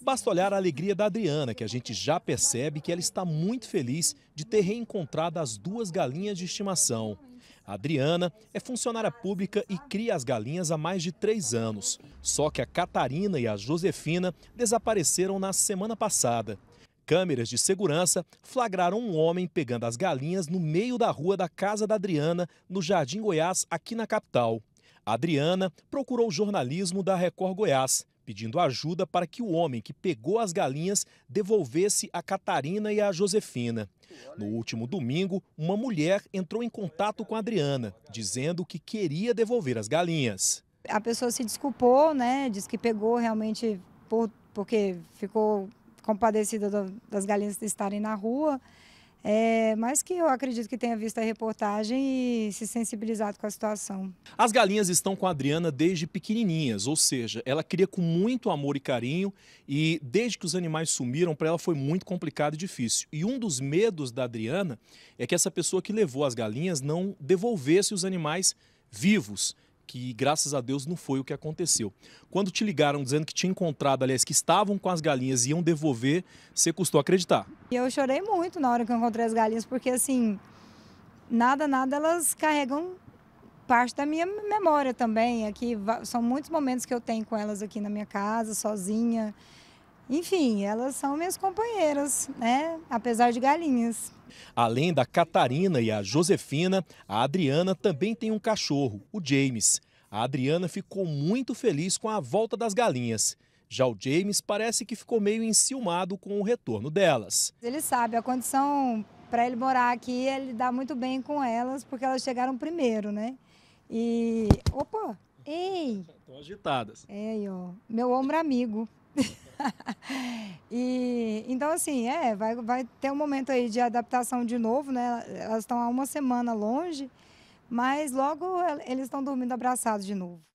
Basta olhar a alegria da Adriana, que a gente já percebe que ela está muito feliz de ter reencontrado as duas galinhas de estimação. A Adriana é funcionária pública e cria as galinhas há mais de três anos. Só que a Catarina e a Josefina desapareceram na semana passada. Câmeras de segurança flagraram um homem pegando as galinhas no meio da rua da casa da Adriana, no Jardim Goiás, aqui na capital. A Adriana procurou o jornalismo da Record Goiás pedindo ajuda para que o homem que pegou as galinhas devolvesse a Catarina e a Josefina. No último domingo, uma mulher entrou em contato com a Adriana, dizendo que queria devolver as galinhas. A pessoa se desculpou, né? Diz que pegou realmente por, porque ficou compadecida das galinhas estarem na rua é, mas que eu acredito que tenha visto a reportagem e se sensibilizado com a situação. As galinhas estão com a Adriana desde pequenininhas, ou seja, ela cria com muito amor e carinho e desde que os animais sumiram, para ela foi muito complicado e difícil. E um dos medos da Adriana é que essa pessoa que levou as galinhas não devolvesse os animais vivos que graças a Deus não foi o que aconteceu. Quando te ligaram dizendo que tinha encontrado, aliás, que estavam com as galinhas e iam devolver, você custou acreditar? eu chorei muito na hora que eu encontrei as galinhas, porque assim, nada, nada, elas carregam parte da minha memória também. Aqui são muitos momentos que eu tenho com elas aqui na minha casa, sozinha. Enfim, elas são minhas companheiras, né? Apesar de galinhas. Além da Catarina e a Josefina, a Adriana também tem um cachorro, o James. A Adriana ficou muito feliz com a volta das galinhas. Já o James parece que ficou meio enciumado com o retorno delas. Ele sabe, a condição para ele morar aqui, ele dá muito bem com elas, porque elas chegaram primeiro, né? E. Opa! Ei! Estão agitadas. Ei, ó. Meu ombro amigo. e então assim, é, vai, vai ter um momento aí de adaptação de novo, né? Elas estão há uma semana longe, mas logo eles estão dormindo abraçados de novo.